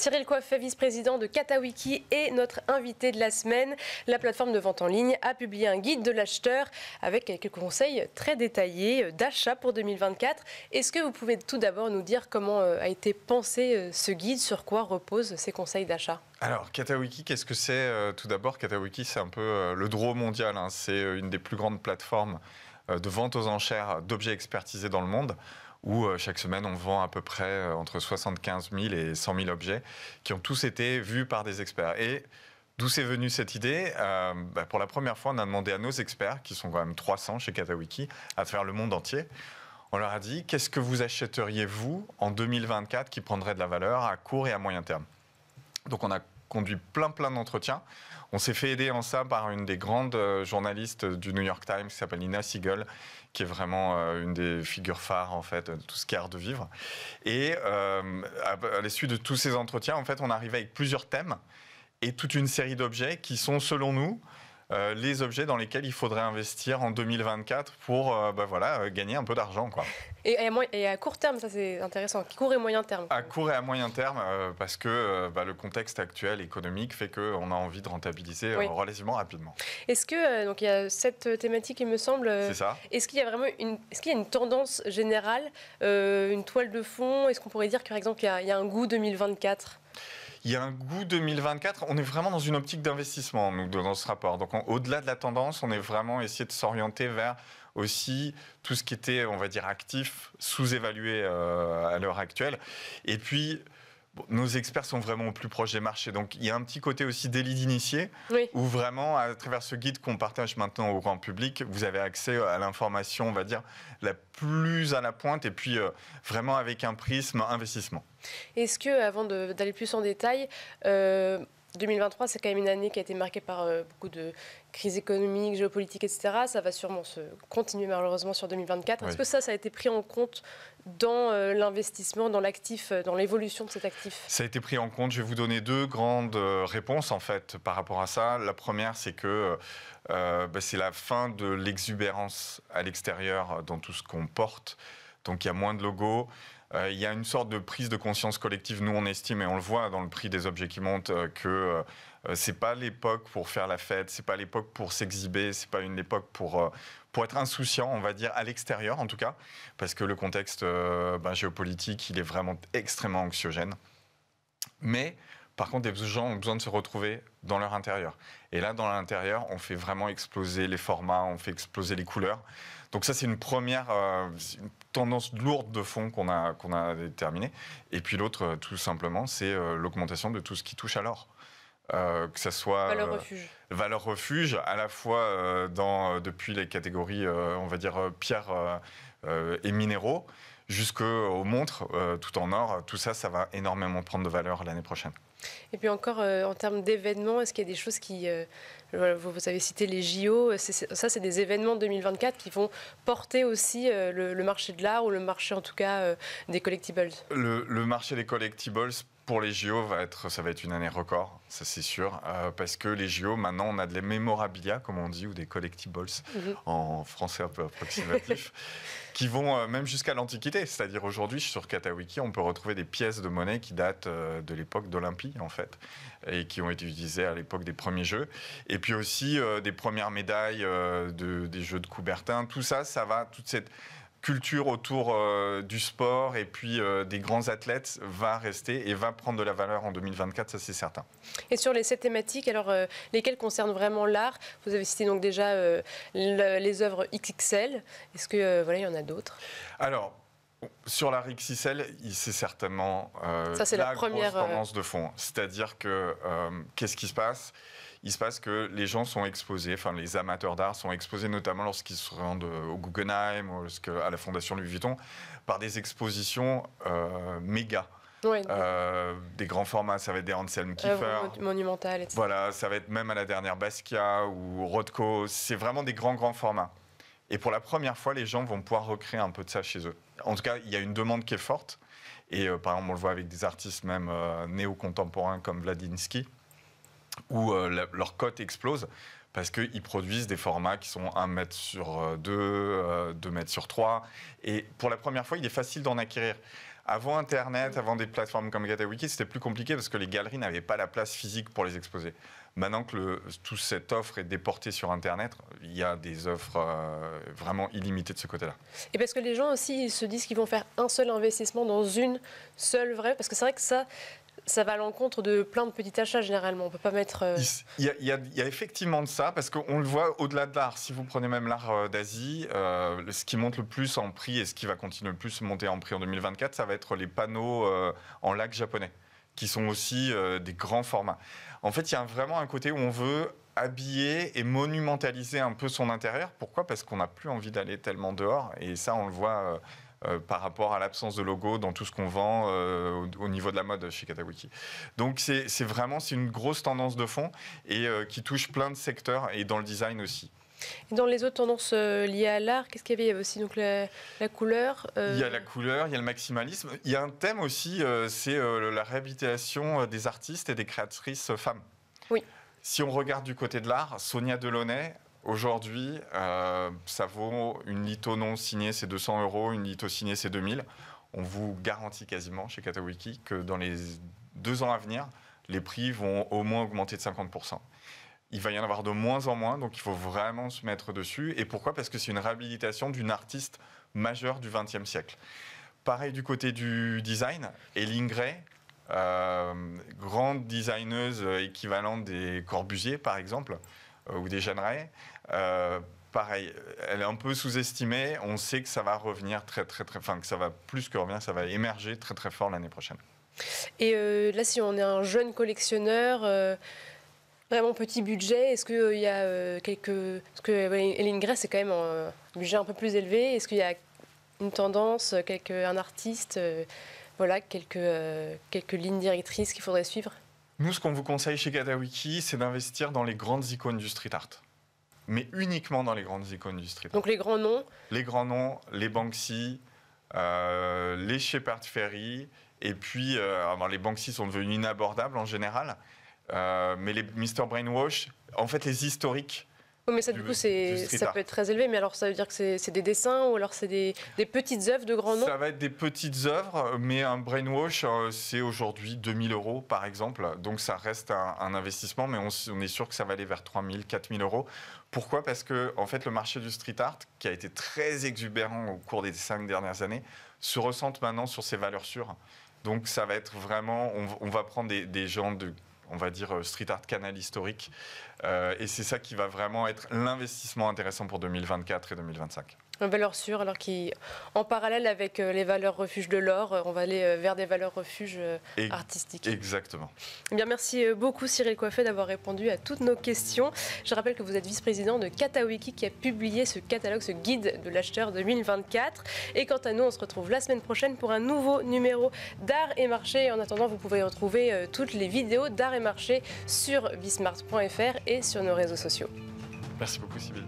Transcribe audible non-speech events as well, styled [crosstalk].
Cyril Coiffet, vice-président de Katawiki, et notre invité de la semaine. La plateforme de vente en ligne a publié un guide de l'acheteur avec quelques conseils très détaillés euh, d'achat pour 2024. Est-ce que vous pouvez tout d'abord nous dire comment euh, a été pensé euh, ce guide, sur quoi reposent ces conseils d'achat alors, Catawiki, qu'est-ce que c'est Tout d'abord, Catawiki, c'est un peu le droit mondial. Hein. C'est une des plus grandes plateformes de vente aux enchères d'objets expertisés dans le monde où euh, chaque semaine on vend à peu près euh, entre 75 000 et 100 000 objets qui ont tous été vus par des experts. Et D'où c'est venue cette idée euh, bah, Pour la première fois, on a demandé à nos experts, qui sont quand même 300 chez Katawiki, à travers le monde entier, on leur a dit qu'est-ce que vous achèteriez, vous, en 2024, qui prendrait de la valeur à court et à moyen terme Donc on a conduit plein plein d'entretiens. On s'est fait aider en ça par une des grandes euh, journalistes du New York Times qui s'appelle Nina Siegel, qui est vraiment euh, une des figures phares en fait de tout ce qui est art de vivre. Et euh, à l'issue de tous ces entretiens, en fait, on arrive avec plusieurs thèmes et toute une série d'objets qui sont selon nous euh, les objets dans lesquels il faudrait investir en 2024 pour euh, bah voilà, euh, gagner un peu d'argent. Quoi. Et, à court terme, ça c'est intéressant, court et moyen terme. À court et à moyen terme, parce que bah, le contexte actuel économique fait qu'on a envie de rentabiliser relativement rapidement. Est-ce que, donc il y a cette thématique, il me semble. C'est ça. Est-ce qu'il y a vraiment une, ce qu'il a une tendance générale, une toile de fond Est-ce qu'on pourrait dire, par exemple, qu'il il y a un goût 2024 il y a un goût 2024. On est vraiment dans une optique d'investissement, nous, dans ce rapport. Donc, au-delà de la tendance, on est vraiment essayé de s'orienter vers aussi tout ce qui était, on va dire, actif, sous-évalué euh, à l'heure actuelle. Et puis, nos experts sont vraiment au plus proche des marchés. Donc il y a un petit côté aussi délit d'initié, où vraiment, à travers ce guide qu'on partage maintenant au grand public, vous avez accès euh, à l'information, on va dire, la plus à la pointe, et puis euh, vraiment avec un prisme investissement. Est-ce que, avant d'aller plus en détail, euh, 2023, c'est quand même une année qui a été marquée par euh, beaucoup de crises économiques, géopolitiques, etc. Ça va sûrement se continuer malheureusement sur 2024. Est-ce que ça, ça a été pris en compte dans euh, l'investissement, dans l'actif, euh, dans l'évolution de cet actif Ça a été pris en compte. Je vais vous donner deux grandes réponses en fait par rapport à ça. La première, c'est que bah, c'est la fin de l'exubérance à l'extérieur dans tout ce qu'on porte. Donc il y a moins de logos. Euh, il y a une sorte de prise de conscience collective. Nous, on estime, et on le voit dans le prix des objets qui montent, euh, que euh, c'est pas l'époque pour faire la fête, c'est pas l'époque pour s'exhiber, c'est pas une époque pour pour être insouciant, on va dire à l'extérieur en tout cas, parce que le contexte ben, géopolitique il est vraiment extrêmement anxiogène. Mais par contre, des gens ont besoin de se retrouver dans leur intérieur. Et là, dans l'intérieur, on fait vraiment exploser les formats, on fait exploser les couleurs. Donc ça, c'est une première euh, tendance lourde de fond qu'on a, déterminée. Et puis l'autre, euh, tout simplement, c'est euh, l'augmentation de tout ce qui touche à l'or. que ce soit valeur refuge, valeur refuge à la fois dans, depuis les catégories, on va dire, pierres et minéraux, jusqu'aux montres, tout en or, tout ça, ça va énormément prendre de valeur l'année prochaine. Et puis encore, euh, en termes d'événements, est-ce qu'il y a des choses qui... Euh, vous, avez cité les JO, euh, ça c'est des événements 2024 qui vont porter aussi le, marché de l'art ou le marché en tout cas des collectibles le marché des collectibles pour les JO, va être, ça va être une année record, ça c'est sûr, euh, parce que les JO, maintenant, on a de les mémorabilia, comme on dit, ou des collectibles mhm. en français un peu approximatif, [laughs] qui vont euh, même jusqu'à l'Antiquité. C'est-à-dire aujourd'hui, sur Katawiki, on peut retrouver des pièces de monnaie qui datent euh, de l'époque d'Olympie, en fait, et qui ont été utilisées à l'époque des premiers Jeux. Et puis aussi des premières médailles de, des Jeux de Coubertin. Tout ça, ça va, toute cette culture autour euh, du sport et puis euh, des grands athlètes va rester et va prendre de la valeur en 2024, ça c'est certain. Et sur les sept thématiques, alors euh, lesquelles concernent vraiment l'art Vous avez cité donc déjà les œuvres XXL. Est-ce que voilà, il y en a d'autres Alors sur la rixicelle, c'est certainement euh, Ça, la, la, première euh, tendance de fond. C'est-à-dire que euh, qu'est-ce qui se passe Il se passe que les gens sont exposés, enfin les amateurs d'art sont exposés notamment lorsqu'ils se rendent euh, au Guggenheim ou à la Fondation Louis Vuitton par des expositions méga. des grands formats, ça va être des Anselm Kiefer. monumental, etc. Voilà, ça va être même à la dernière Basquiat ou Rothko. C'est vraiment des grands, grands formats. Et pour la première fois, les gens vont pouvoir recréer un peu de ça chez eux en tout cas, il y a une demande qui est forte. Et euh, par exemple, on le voit avec des artistes même euh, néo-contemporains comme Vladinsky, où euh, leur cote explose parce qu'ils produisent des formats qui sont 1 mètre sur 2, 2 mètres sur 3. Et pour la première fois, il est facile d'en acquérir. Avant Internet, avant des plateformes comme wiki c'était plus compliqué parce que les galeries n'avaient pas la place physique pour les exposer. Maintenant que toute cette offre est déportée sur Internet, il y a des offres euh, vraiment illimitées de ce côté-là. Et parce que les gens aussi ils se disent qu'ils vont faire un seul investissement dans une seule vraie, parce que c'est vrai que ça, ça va à l'encontre de plein de petits achats généralement. On peut pas mettre. Euh, il, y a, effectivement de ça parce qu'on le voit au-delà de l'art. Si vous prenez même l'art euh, d'Asie, euh, ce qui monte le plus en prix et ce qui va continuer le plus à monter en prix en 2024, ça va être les panneaux en lac japonais, qui sont aussi des grands formats. En fait, il y a vraiment un côté où on veut habiller et monumentaliser un peu son intérieur. Pourquoi Parce qu'on n'a plus envie d'aller tellement dehors. Et ça, on le voit euh, par rapport à l'absence de logo dans tout ce qu'on vend euh, au, niveau de la mode chez Katawiki. Donc c'est vraiment c'est une grosse tendance de fond et euh, qui touche plein de secteurs et dans le design aussi. Et dans les autres tendances liées à l'art, qu'est-ce qu'il y avait Il y avait aussi donc la, couleur. Il y a la couleur, il y a le maximalisme. Il y a un thème aussi, c'est la réhabilitation des artistes et des créatrices femmes. Oui. Si on regarde du côté de l'art, Sonia Delaunay, Aujourd'hui, euh, ça vaut une litho non signée, c'est 200 euros, une litho signée, c'est 2000. On vous garantit quasiment chez Katawiki que dans les deux ans à venir, les prix vont au moins augmenter de 50%. Il va y en avoir de moins en moins, donc il faut vraiment se mettre dessus. Et pourquoi Parce que c'est une réhabilitation d'une artiste majeure du XXe siècle. Pareil du côté du design, Elling Gray, euh, grande designeuse équivalente des Corbusier par exemple, euh, ou des gênerais. Euh, pareil, elle est un peu sous-estimée. On sait que ça va revenir très, très, très, enfin, que ça va plus que revenir, ça va émerger très, très fort l'année prochaine. Et euh, là, si on est un jeune collectionneur, vraiment petit budget. Est-ce qu'il y a quelques. Parce que euh, Hélène Grèce, c'est quand même un budget un peu plus élevé. Est-ce qu'il y a une tendance, quelques, un artiste, voilà, quelques, quelques lignes directrices qu'il faudrait suivre nous, ce qu'on vous conseille chez Gadawiki, c'est d'investir dans les grandes icônes du street art. Mais uniquement dans les grandes icônes du street art. Donc les grands noms Les grands noms, les Banksy, euh, les Shepard Ferry, et puis, euh, alors les Banksy sont devenus inabordables en général, euh, mais les Mr. Brainwash, en fait, les historiques mais ça, du, coup, ça peut être très élevé. Mais alors, ça veut dire que c'est, des dessins ou alors c'est des, petites œuvres de grand nom Ça va être des petites œuvres, mais un brainwash, euh, c'est aujourd'hui 2000 euros, par exemple. Donc, ça reste un, investissement, mais on, est sûr que ça va aller vers 3000, 4000 euros. Pourquoi Parce que, en fait, le marché du street art, qui a été très exubérant au cours des cinq dernières années, se ressent maintenant sur ses valeurs sûres. Donc ça va être vraiment, on, va prendre des gens de on va dire, euh, street art canal historique. Euh, et c'est ça qui va vraiment être l'investissement intéressant pour 2024 et 2025. Une valeur sûre, alors qu'en parallèle avec euh, les valeurs refuges de l'or, euh, on va aller euh, vers des valeurs refuges artistiques. Exactement. Eh bien, merci beaucoup Cyril Coiffet d'avoir répondu à toutes nos questions. Je rappelle que vous êtes vice-président de Catawiki qui a publié ce catalogue, ce guide de l'acheteur 2024. Et quant à nous, on se retrouve la semaine prochaine pour un nouveau numéro d'Art et Marché. En attendant, vous pouvez retrouver toutes les vidéos d'Art et Marché sur bismart.fr et sur nos réseaux sociaux. Merci beaucoup Sybille.